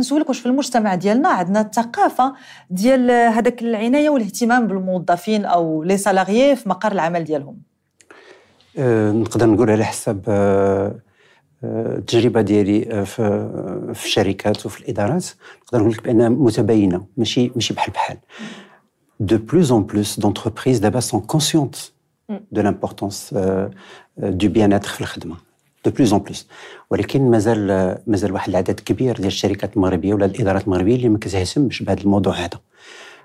نسولك واش في المجتمع ديالنا عندنا الثقافه ديال هذاك العنايه والاهتمام بالموظفين او لي سالاريي في مقر العمل ديالهم أه، نقدر نقول على حسب أه، أه، التجربه ديالي في في الشركات وفي الادارات نقدر نقول لك بانها متباينه ماشي ماشي بحال بحال دو بلوس اون بلوس دونتربريز دابا سون كونسيونت دو لامبورطونس دو بيان اتر في الخدمه دو بلوز اون بلوس ولكن مازال مازال واحد العدد كبير ديال الشركات المغربيه ولا الادارات المغربيه اللي ما كتهتمش بهذا الموضوع هذا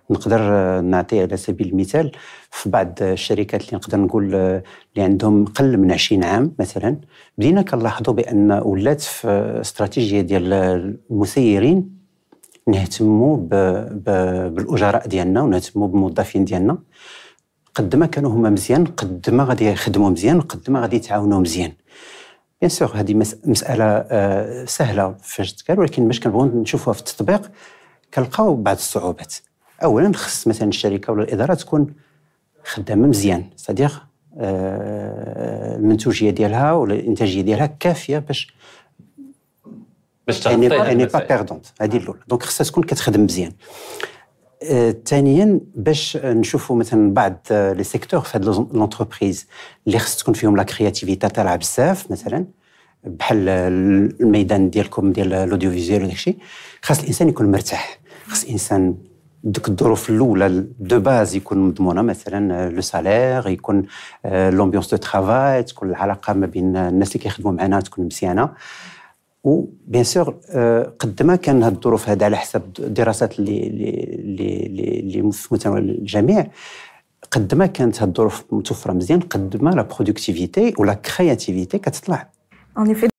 نقدر آه، نعطي على سبيل المثال في بعض الشركات اللي نقدر نقول آه، اللي عندهم قل من 20 عام مثلا بدينا كنلاحظوا بان ولات في استراتيجيه ديال المسيرين نهتموا بالاجراء ديالنا ونهتموا بالموظفين ديالنا قد ما كانوا هما مزيان قد ما غادي يخدموا مزيان قد ما غادي يتعاونوا مزيان بيان سور هذه مساله آه، سهله فاش تقال ولكن باش كنبغيو نشوفوها في التطبيق كنلقاو بعض الصعوبات اولا خص مثلا الشركه ولا الاداره تكون خدامه مزيان صديق آه، المنتوجيه ديالها ولا الانتاجيه ديالها كافيه باش باش تغطي يعني با بيردونت هذه الاولى دونك خصها تكون كتخدم مزيان ثانيا آه، باش نشوفوا مثلا بعض آه، لي سيكتور في هذه لونتربريز اللي خص تكون فيهم لا كرياتيفيتي طالعه بزاف مثلا بحال آه، الميدان ديالكم ديال الاوديو فيزيوال وداك الشيء خاص الانسان يكون مرتاح خاص الانسان دوك الظروف الاولى دو باز يكون مضمونه مثلا لو سالير يكون لومبيونس دو ترافاي تكون العلاقه ما بين الناس اللي كيخدموا معنا تكون مزيانه وبيان سور euh, قد ما كان هاد الظروف هذا على حسب الدراسات اللي اللي اللي في متناول الجميع قد ما كانت هاد الظروف متوفره مزيان قد ما لا برودكتيفيتي ولا كرياتيفيتي كتطلع En effet,